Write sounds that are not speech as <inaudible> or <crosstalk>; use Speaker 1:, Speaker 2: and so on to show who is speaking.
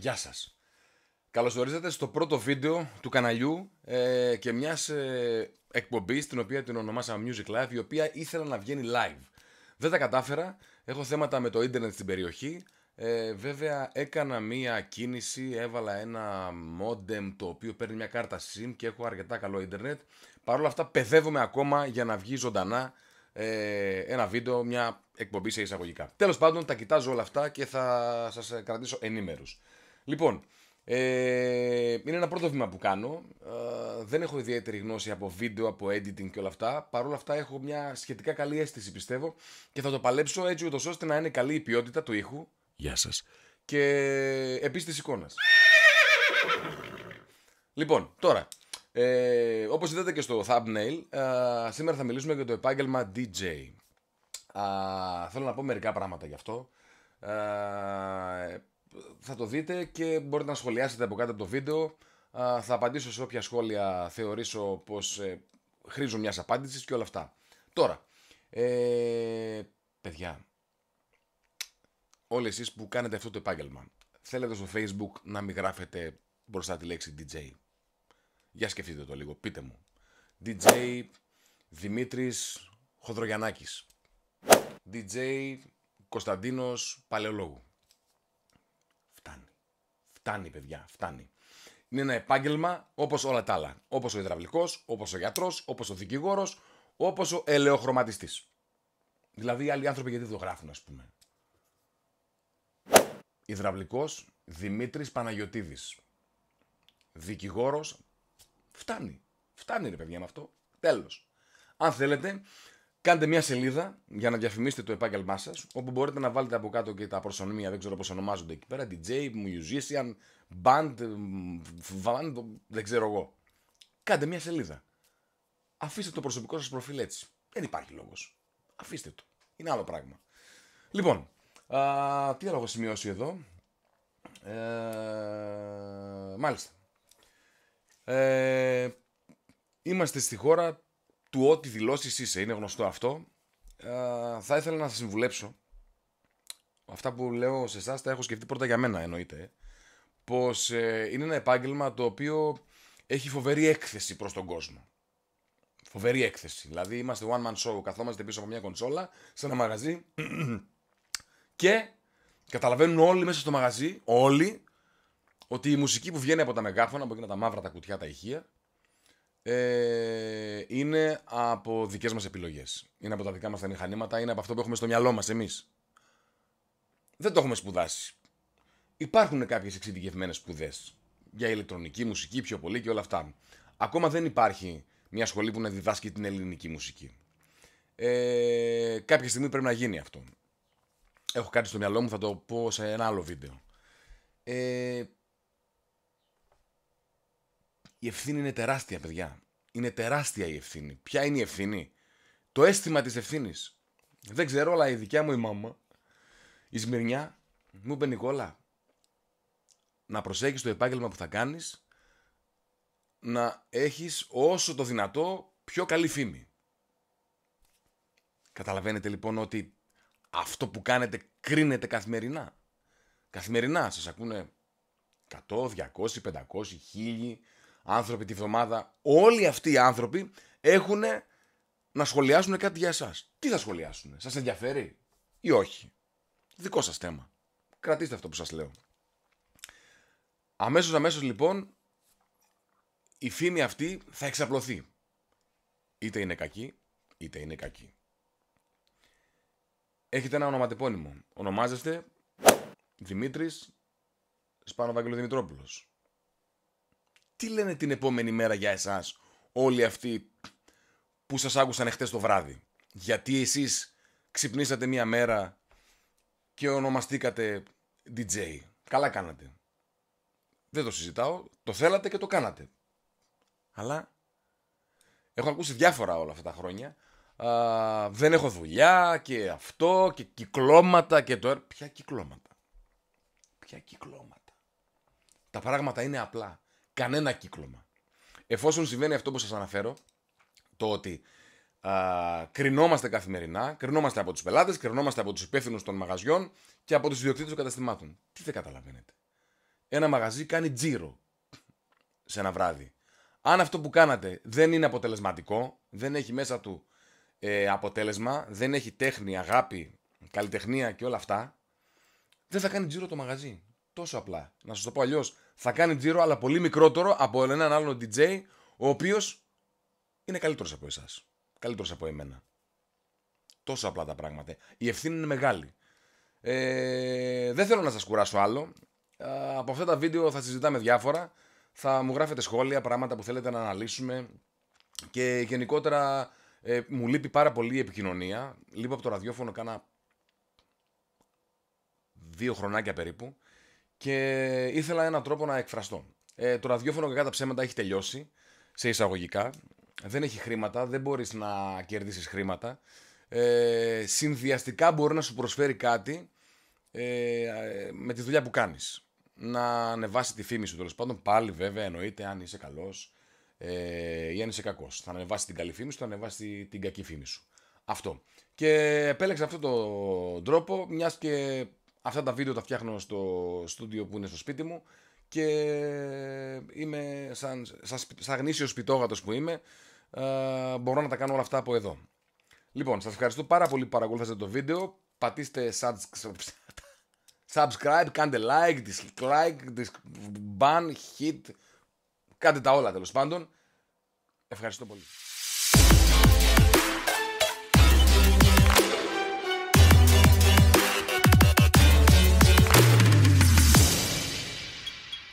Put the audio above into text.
Speaker 1: Γεια σας. Καλώς ορίσατε στο πρώτο βίντεο του καναλιού ε, και μιας ε, εκπομπής την οποία την ονομάσα Music Live η οποία ήθελα να βγαίνει live. Δεν τα κατάφερα, έχω θέματα με το ίντερνετ στην περιοχή ε, βέβαια έκανα μία κίνηση, έβαλα ένα modem το οποίο παίρνει μια κάρτα SIM και έχω αρκετά καλό ίντερνετ. Παρ' όλα αυτά παιδεύομαι ακόμα για να βγει ζωντανά ε, ένα βίντεο, μια εκπομπή σε εισαγωγικά. Τέλος πάντων τα κοιτάζω όλα αυτά και θα σας ε, κρατήσω ενήμερους. Λοιπόν, ε, είναι ένα πρώτο βήμα που κάνω. Ε, δεν έχω ιδιαίτερη γνώση από βίντεο, από editing και όλα αυτά. Παρ' όλα αυτά έχω μια σχετικά καλή αίσθηση πιστεύω και θα το παλέψω έτσι ούτως ώστε να είναι καλή η ποιότητα του ήχου. Γεια σας. Και επίσης της εικόνας. Λοιπόν, τώρα, ε, όπως είδατε και στο thumbnail, ε, σήμερα θα μιλήσουμε για το επάγγελμα DJ. θέλω να πω μερικά πράγματα γι' αυτό. Ε, θα το δείτε και μπορείτε να σχολιάσετε από κάτω από το βίντεο. θα απαντήσω σε όποια σχόλια θεωρήσω πως ε, χρήζουν μιας απάντησης και όλα αυτά. Τώρα, ε, παιδιά, όλοι εσείς που κάνετε αυτό το επάγγελμα, θέλετε στο facebook να μην γράφετε μπροστά τη λέξη DJ. Για σκεφτείτε το λίγο, πείτε μου. DJ Δημήτρης Χοδρογιαννάκης. DJ Κωνσταντίνος Παλαιολόγου. Φτάνει, παιδιά, φτάνει. Είναι ένα επάγγελμα όπως όλα τα άλλα. Όπως ο υδραυλικός, όπως ο γιατρός, όπως ο δικηγόρος, όπως ο ελαιοχρωματιστής. Δηλαδή, οι άλλοι άνθρωποι γιατί δεν το γράφουν, ας πούμε. Υδραυλικός Δημήτρης Παναγιοτήδη. Δικηγόρος. Φτάνει. Φτάνει, ρε παιδιά, με αυτό. Τέλος. Αν θέλετε, Κάντε μια σελίδα για να διαφημίσετε το επάγγελμά σας, όπου μπορείτε να βάλετε από κάτω και τα προσωνυμία, δεν ξέρω πώς ονομάζονται εκεί πέρα, DJ, musician, band, band, δεν ξέρω εγώ. Κάντε μια σελίδα. Αφήστε το προσωπικό σας προφίλ έτσι. Δεν υπάρχει λόγος. Αφήστε το. Είναι άλλο πράγμα. Λοιπόν, α, τι άλλο έχω σημειώσει εδώ. Ε, μάλιστα. Ε, είμαστε στη χώρα του ό,τι δηλώσεις είσαι. Είναι γνωστό αυτό. θα ήθελα να σας συμβουλέψω. Αυτά που λέω σε εσάς τα έχω σκεφτεί πρώτα για μένα εννοείται. Πως ε, είναι ένα επάγγελμα το οποίο έχει φοβερή έκθεση προς τον κόσμο. Φοβερή έκθεση. Δηλαδή είμαστε one man show, καθόμαστε πίσω από μια κονσόλα, σε ένα μαγαζί <clears throat> και καταλαβαίνουν όλοι μέσα στο μαγαζί, όλοι, ότι η μουσική που βγαίνει από τα μεγάφωνα, από εκείνα τα μαύρα τα κουτιά, τα ηχεία, ε, είναι από δικές μας επιλογές. Είναι από τα δικά μας τα μηχανήματα, είναι από αυτό που έχουμε στο μυαλό μας εμείς. Δεν το έχουμε σπουδάσει. Υπάρχουν κάποιες εξειδικευμένες σπουδές για ηλεκτρονική μουσική πιο πολύ και όλα αυτά. Ακόμα δεν υπάρχει μια σχολή που να διδάσκει την ελληνική μουσική. Ε, κάποια στιγμή πρέπει να γίνει αυτό. Έχω κάτι στο μυαλό μου, θα το πω σε ένα άλλο βίντεο. Ε, η ευθύνη είναι τεράστια, παιδιά. Είναι τεράστια η ευθύνη. Ποια είναι η ευθύνη, Το αίσθημα της ευθύνης. Δεν ξέρω, αλλά η δικιά μου η μάμα, η Σμυρνιά, μου είπε Νικόλα, να προσέχεις το επάγγελμα που θα κάνεις, να έχεις όσο το δυνατό πιο καλή φήμη. Καταλαβαίνετε λοιπόν ότι αυτό που κάνετε κρίνεται καθημερινά. Καθημερινά σας ακούνε 100, 200, 500, 1000, άνθρωποι τη βδομάδα, όλοι αυτοί οι άνθρωποι έχουν να σχολιάσουν κάτι για εσάς. Τι θα σχολιάσουν, σας ενδιαφέρει ή όχι. Δικό σας θέμα. Κρατήστε αυτό που σας λέω. Αμέσως αμέσως λοιπόν η φήμη αυτή θα εξαπλωθεί. Είτε είναι κακή, είτε είναι κακή. Έχετε ένα ονοματεπώνυμο. Ονομάζεστε Δημήτρης Σπάνο Βαγγελο τι λένε την επόμενη μέρα για εσάς όλοι αυτοί που σας άκουσαν εχθές το βράδυ. Γιατί εσείς ξυπνήσατε μία μέρα και ονομαστήκατε DJ. Καλά κάνατε. Δεν το συζητάω. Το θέλατε και το κάνατε. Αλλά έχω ακούσει διάφορα όλα αυτά τα χρόνια. Α, δεν έχω δουλειά και αυτό και κυκλώματα και το... Ποια κυκλώματα. Ποια κυκλώματα. Τα πράγματα είναι απλά κανένα κύκλωμα. Εφόσον συμβαίνει αυτό που σας αναφέρω, το ότι α, κρινόμαστε καθημερινά, κρινόμαστε από τους πελάτες, κρινόμαστε από τους υπεύθυνους των μαγαζιών και από τους ιδιοκτήτες των καταστημάτων. Τι δεν καταλαβαίνετε. Ένα μαγαζί κάνει τζίρο σε ένα βράδυ. Αν αυτό που κάνατε δεν είναι αποτελεσματικό, δεν έχει μέσα του ε, αποτέλεσμα, δεν έχει τέχνη, αγάπη, καλλιτεχνία και όλα αυτά, δεν θα κάνει τζίρο το μαγαζί. Τόσο απλά. Να σας το πω αλλιώς. Θα κάνει τζίρο, αλλά πολύ μικρότερο από έναν άλλον DJ, ο οποίος είναι καλύτερος από εσάς. Καλύτερος από εμένα. Τόσο απλά τα πράγματα. Η ευθύνη είναι μεγάλη. Ε, δεν θέλω να σας κουράσω άλλο. Από αυτά τα βίντεο θα συζητάμε διάφορα. Θα μου γράφετε σχόλια, πράγματα που θέλετε να αναλύσουμε. Και γενικότερα ε, μου λείπει πάρα πολύ η επικοινωνία. Λείπω από το ραδιόφωνο κάνα δύο χρονάκια περίπου και ήθελα έναν τρόπο να εκφραστώ. Ε, το ραδιόφωνο κάτα τα ψέματα έχει τελειώσει, σε εισαγωγικά. Δεν έχει χρήματα, δεν μπορείς να κερδίσεις χρήματα. Ε, συνδυαστικά μπορεί να σου προσφέρει κάτι ε, με τη δουλειά που κάνεις. Να ανεβάσει τη φήμη σου τέλος πάντων. Πάλι βέβαια εννοείται αν είσαι καλός ε, ή αν είσαι κακός. Θα ανεβάσει την καλή φήμη σου, θα ανεβάσει την κακή φήμη σου. Αυτό. Και επέλεξα αυτόν τον τρόπο, μιας και Αυτά τα βίντεο τα φτιάχνω στο στούντιο που είναι στο σπίτι μου και είμαι σαν, σαν, γνήσιο σπιτόγατος που είμαι ε, μπορώ να τα κάνω όλα αυτά από εδώ. Λοιπόν, σας ευχαριστώ πάρα πολύ που παρακολουθήσατε το βίντεο. Πατήστε subscribe, κάντε like, dislike, dis ban, hit, κάντε τα όλα τέλος πάντων. Ευχαριστώ πολύ.